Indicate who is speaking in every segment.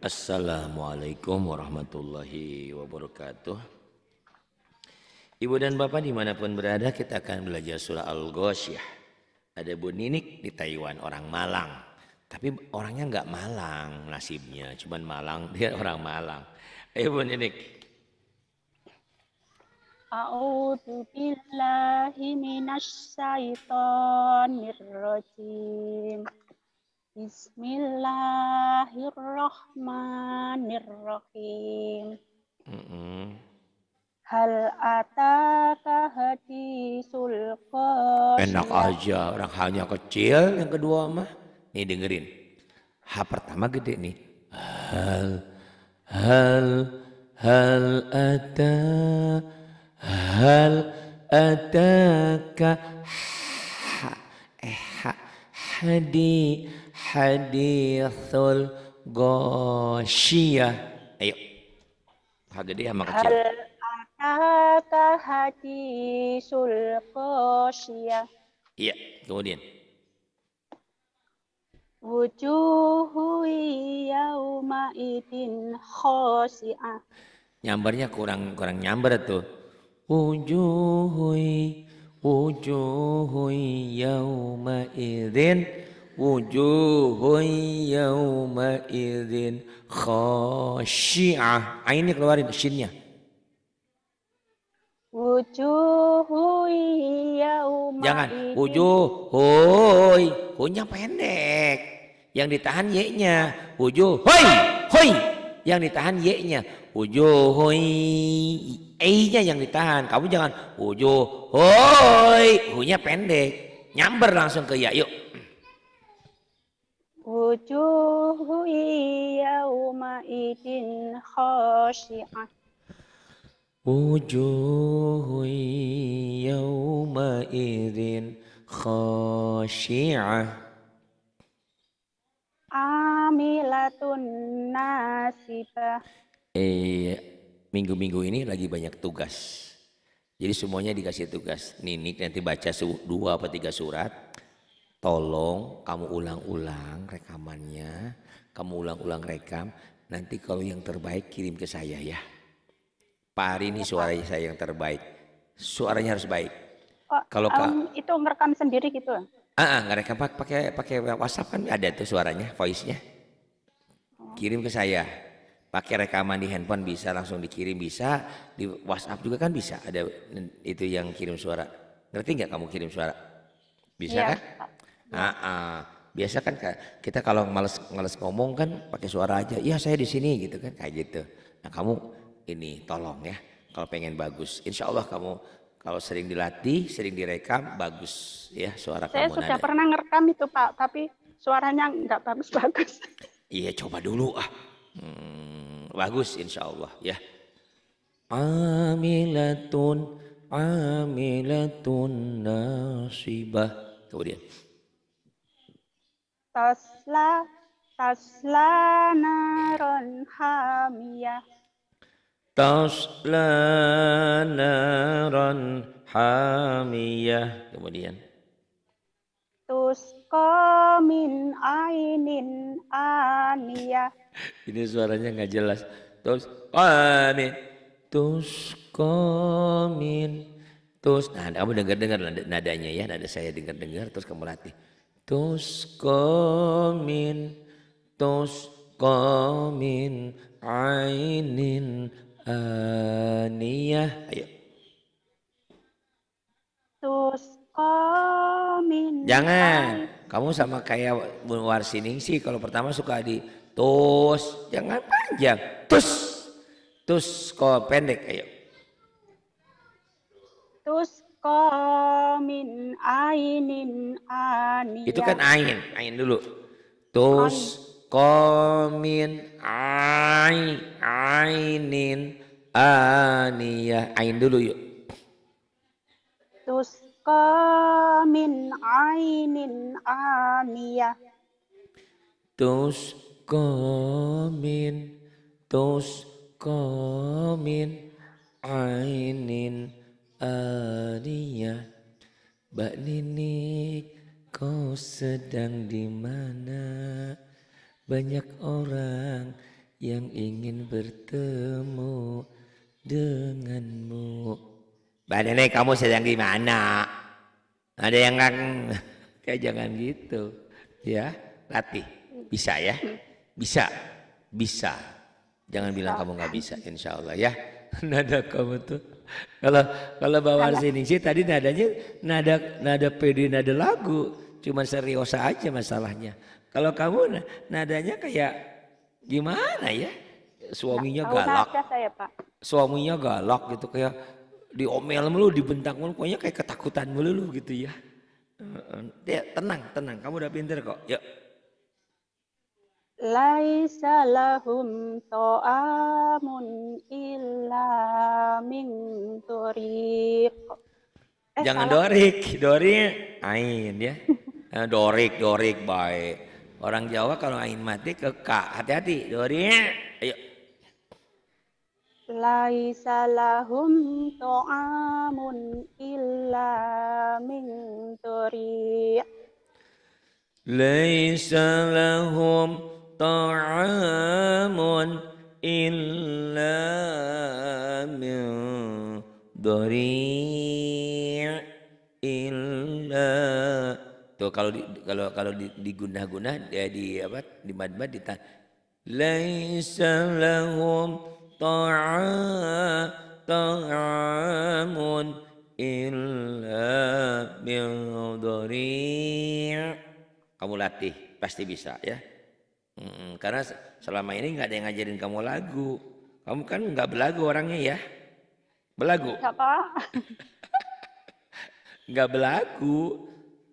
Speaker 1: Assalamualaikum warahmatullahi wabarakatuh. Ibu dan bapak dimanapun berada kita akan belajar surah Al-Ghoshiyah. Ada Bu Ninik di Taiwan orang Malang. Tapi orangnya nggak Malang nasibnya, cuman Malang dia orang Malang. Ayo Bu Ninik.
Speaker 2: A'udzu billahi minasy syaithanir rajim. Bismillahirrahmanirrahim. Mm -hmm. Hal ataka hadisul Enak
Speaker 1: aja, orang halnya kecil yang kedua mah. Nih dengerin. H pertama gede nih. Hal hal hal ada hal ataka ha eh ha hadi hadithul goshiyah. Ayo. Ha gede sama kecil. Hal
Speaker 2: ataka hadithul goshiyah.
Speaker 1: Iya, kemudian.
Speaker 2: Wujuhu yauma idin khosiyah.
Speaker 1: Nyambarnya kurang kurang nyambar tuh. Wujuhu wujuhu yauma idin wujuhun yawma idzin khasyi'ah. Ah, ini keluarin shinnya.
Speaker 2: Wujuhun yawma Jangan
Speaker 1: wujuhun. Hunya pendek. Yang ditahan ye nya Wujuhun. Hoi. Yang ditahan ye nya Wujuhun. E-nya yang ditahan. Kamu jangan wujuhun. Hunya pendek. Nyamber langsung ke ya. Yuk
Speaker 2: idin khashi'a.
Speaker 1: خاشعة yawma idin khashi'a.
Speaker 2: Amilatun nasibah
Speaker 1: Eh, minggu-minggu ini lagi banyak tugas. Jadi semuanya dikasih tugas. Ninik nanti baca dua atau tiga surat Tolong kamu ulang-ulang rekamannya, kamu ulang-ulang rekam, nanti kalau yang terbaik kirim ke saya ya. Pak Ari ini iya, suaranya saya yang terbaik. Suaranya harus baik.
Speaker 2: Oh, kalau um, itu merekam sendiri gitu?
Speaker 1: Ah, ah nggak rekam pakai pakai WhatsApp kan ada tuh suaranya, voice-nya. Oh. Kirim ke saya. Pakai rekaman di handphone bisa langsung dikirim bisa, di WhatsApp juga kan bisa. Ada itu yang kirim suara. Ngerti nggak kamu kirim suara? Bisa ya, kan? Nah, uh, biasa kan kita kalau males males ngomong kan pakai suara aja. Ya saya di sini gitu kan kayak gitu. Nah kamu ini tolong ya kalau pengen bagus. Insya Allah kamu kalau sering dilatih, sering direkam, bagus ya suara saya kamu. Saya sudah nada. pernah
Speaker 2: ngerekam itu Pak, tapi suaranya nggak bagus-bagus.
Speaker 1: Iya coba dulu ah. Hmm, bagus insya Allah ya. Amilatun, amilatun nasibah. Kemudian
Speaker 2: tasla tasla naron hamia.
Speaker 1: tasla naron hamia. kemudian
Speaker 2: tusqa min ainin ania.
Speaker 1: ini suaranya nggak jelas tus amin tusqa min tus nah kamu dengar dengar nadanya ya nada saya dengar dengar terus kamu latih Tus komin, tus komin, ainin Aniyah Ayo.
Speaker 2: Tus komin.
Speaker 1: jangan kamu sama kayak Bu Warsining sih kalau pertama suka di tus jangan panjang tus tus kok pendek ayo
Speaker 2: tus min ainin aniyah. Itu kan ain,
Speaker 1: ain dulu. Tus komin ai ainin ania. Ain dulu yuk.
Speaker 2: Tus komin ainin ania.
Speaker 1: Tus komin tus komin ainin Aliyah Mbak nini, kau sedang di mana Banyak orang yang ingin bertemu denganmu Mbak nini, kamu sedang di mana Ada yang kayak jangan gitu ya latih bisa ya bisa bisa jangan bilang kamu nggak bisa insya Allah ya nada kamu tuh kalau kalau bawaan sini sih tadi nadanya nada nada pede nada lagu, cuma seriosa aja masalahnya. Kalau kamu nadanya kayak gimana ya? Suaminya galak. Saya, Pak. Suaminya galak gitu kayak diomel mulu, dibentak mulu, pokoknya kayak ketakutan mulu gitu ya. Eh, eh, dia tenang, tenang. Kamu udah pinter kok. Yuk
Speaker 2: laisa lahum to'amun illa min doriq. Eh, Jangan salah. dorik,
Speaker 1: dorik ain ya. Eh, dorik, dorik baik. Orang Jawa kalau ain mati ke kak, hati-hati. Dorik, ayo.
Speaker 2: Laisa lahum to'amun illa min doriq.
Speaker 1: Laisa lahum ta'amun illa min dhari' illa tuh kalau di, kalau kalau di, guna gunah ya di apa di mad-mad di laisa lahum ta'amun illa min Kamu latih pasti bisa ya. Hmm, karena selama ini nggak ada yang ngajarin kamu lagu. Kamu kan nggak belagu orangnya ya? Belagu? Siapa? nggak belagu.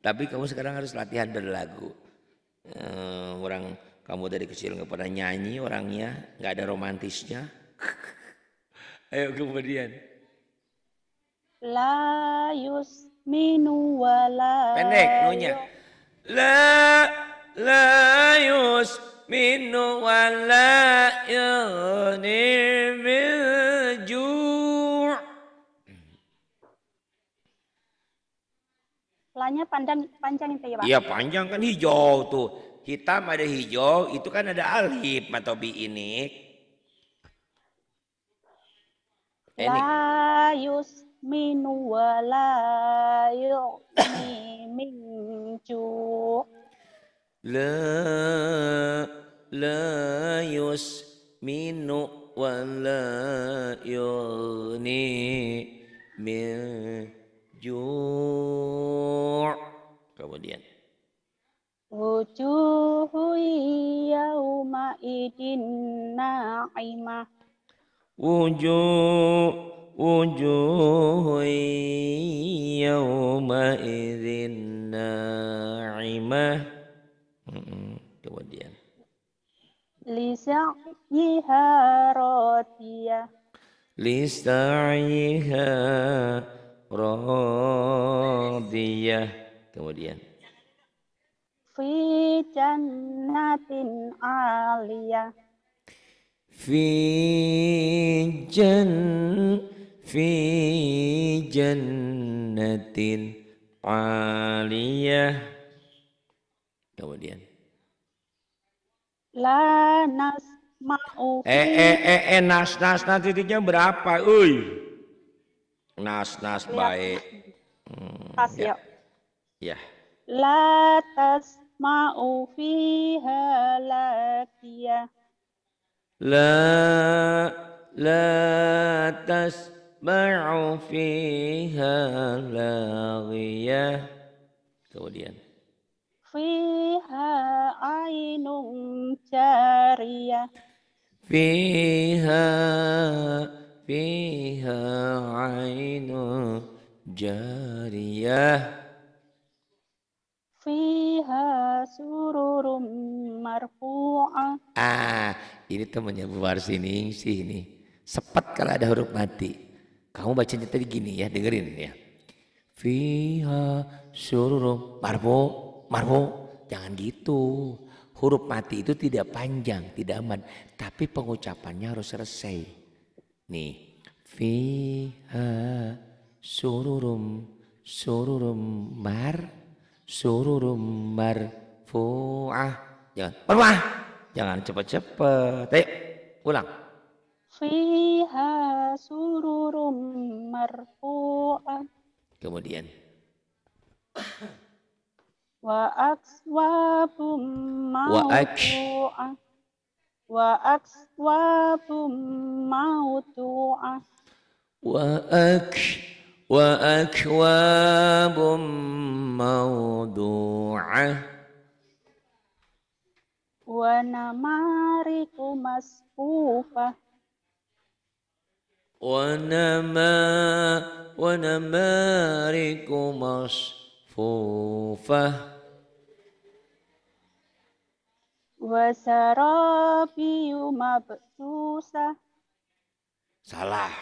Speaker 1: Tapi kamu sekarang harus latihan berlagu. Hmm, orang kamu dari kecil nggak pernah nyanyi orangnya, nggak ada romantisnya. Ayo kemudian.
Speaker 2: layus minu wa Pendek, nonya.
Speaker 1: La لا يسمن ولا يغني من جوع
Speaker 2: Lanya panjang panjang itu ya Pak? Iya
Speaker 1: panjang kan hijau tuh. Hitam ada hijau, itu kan ada alif matobi ini.
Speaker 2: Eh, la minu wa la yu'ni min ju'
Speaker 1: لا لا يسمن ولا يغني من جوع kemudian
Speaker 2: wujuhu yawma idin na'imah
Speaker 1: wujuh wujuh yawma idin na'imah Kemudian.
Speaker 2: Lisa'yiha radiyah.
Speaker 1: Lisa'yiha radiyah. Kemudian.
Speaker 2: Fi jannatin aliyah.
Speaker 1: Fi jan fi jannatin aliyah. Kemudian.
Speaker 2: La ma'u. Eh, eh,
Speaker 1: eh, eh, nas, nas, nas titiknya berapa? Uy. Nas, nas, ya. baik.
Speaker 2: Hmm, Pas, ya. Ya. La ma'u fiha La,
Speaker 1: la لا تسمع فيها لاغية kemudian
Speaker 2: Fiha ainun جارية
Speaker 1: Fiha Fiha ainun جارية
Speaker 2: fiha sururum marfu'ah.
Speaker 1: Ah, ini temannya Bu Warsining sih ini. Sepet kalau ada huruf mati. Kamu bacanya tadi gini ya, dengerin ya. Fiha sururum marfu' Marmo, jangan gitu. Huruf mati itu tidak panjang, tidak aman. Tapi pengucapannya harus selesai. Nih. Fiha sururum sururum mar sururum fuah. Jangan marfu'ah. Jangan cepat-cepat. Ayo, ulang.
Speaker 2: Fiha sururum marfu'ah. Kemudian. وأكواب موضوعة وأكواب موضوعة
Speaker 1: وأك وأكواب موضوعة
Speaker 2: ونمارق مصفوفة
Speaker 1: ونما ونمارق مصفوفة fufah
Speaker 2: wasarabiyu mabsusah
Speaker 1: salah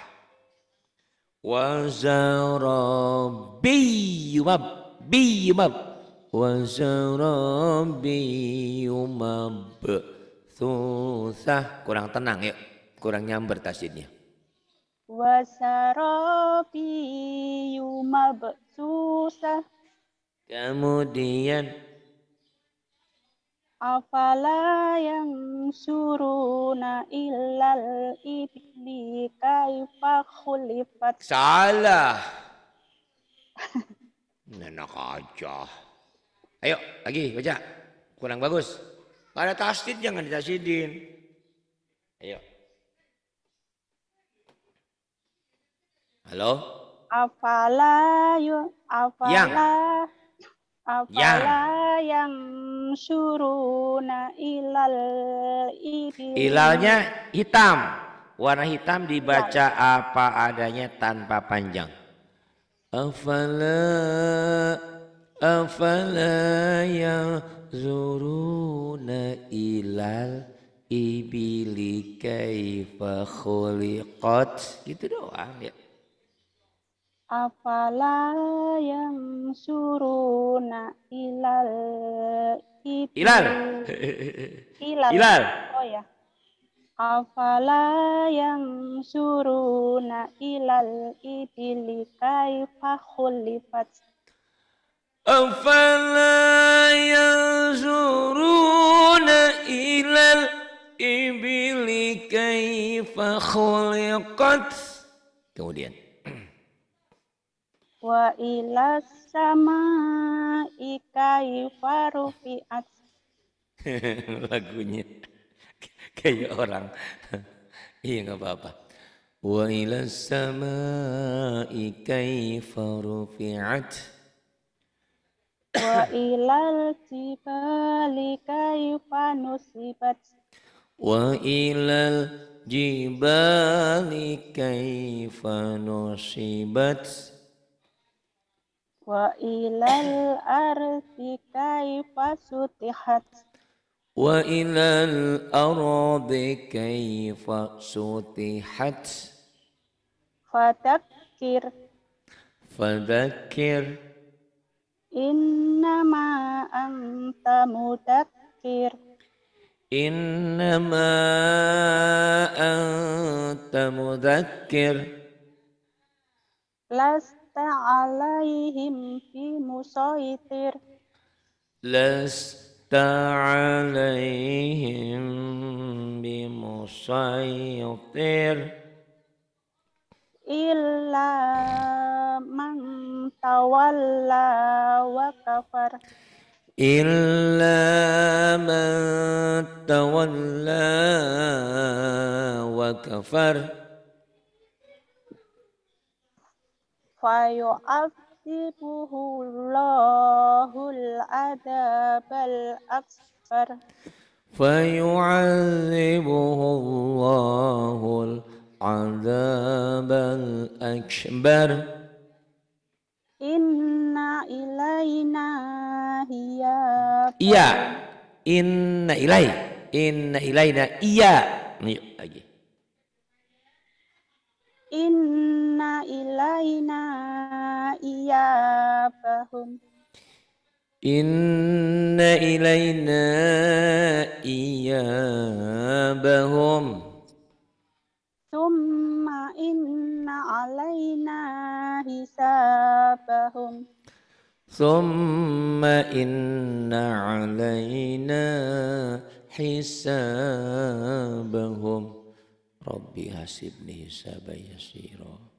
Speaker 1: wasarabiyu mabbiyu mab wasarabiyu kurang tenang yuk kurang nyamber Wasarabi
Speaker 2: wasarabiyu susah
Speaker 1: Kemudian
Speaker 2: Afala yang suruna illal ibli kaifa khulifat. Salah.
Speaker 1: Nenak aja. Ayo lagi baca. Kurang bagus. Pada
Speaker 2: tasdid jangan ditasdidin.
Speaker 1: Ayo. Halo?
Speaker 2: Afala yu afala yang. Afala ya. yang suruna ilal ibil. Ilalnya
Speaker 1: hitam. Warna hitam dibaca apa adanya tanpa panjang. Afala afala yang suruna ilal ibili kaifa khuliqat. Gitu doang ya.
Speaker 2: Afala yang suruna ilal ibni. Ilal.
Speaker 1: Ilal. Ilal. Oh
Speaker 2: ya. Afala yang suruna ilal ibili kaifa khulifat. Afala yang suruna
Speaker 1: ilal ibili kaifa khuliqat. Kemudian
Speaker 2: wa ila sama ikai farufiat
Speaker 1: lagunya kayak orang iya nggak apa-apa wa ila sama ikai farufiat
Speaker 2: wa ilal jibali kaifa nusibat
Speaker 1: wa ilal jibali kaifa nusibat
Speaker 2: وإلى الأرض كيف سطحت
Speaker 1: وإلى الأرض كيف سطحت
Speaker 2: فذكر
Speaker 1: فذكر
Speaker 2: إنما أنت مذكر
Speaker 1: إنما أنت مذكر
Speaker 2: لست عليهم مسيطر
Speaker 1: لست عليهم بمسيطر
Speaker 2: إلا من تولى وكفر
Speaker 1: إلا من تولى وكفر
Speaker 2: فيعذبه الله العذاب الأكبر
Speaker 1: فيعذبه الله العذاب الأكبر إن إلينا إياب إيا إن إلي إن إلينا إيا
Speaker 2: إن إلينا إيابهم
Speaker 1: إن إلينا إيابهم
Speaker 2: ثم إن علينا حسابهم
Speaker 1: ثم إن علينا حسابهم ربي حسبني حسابا يسيرا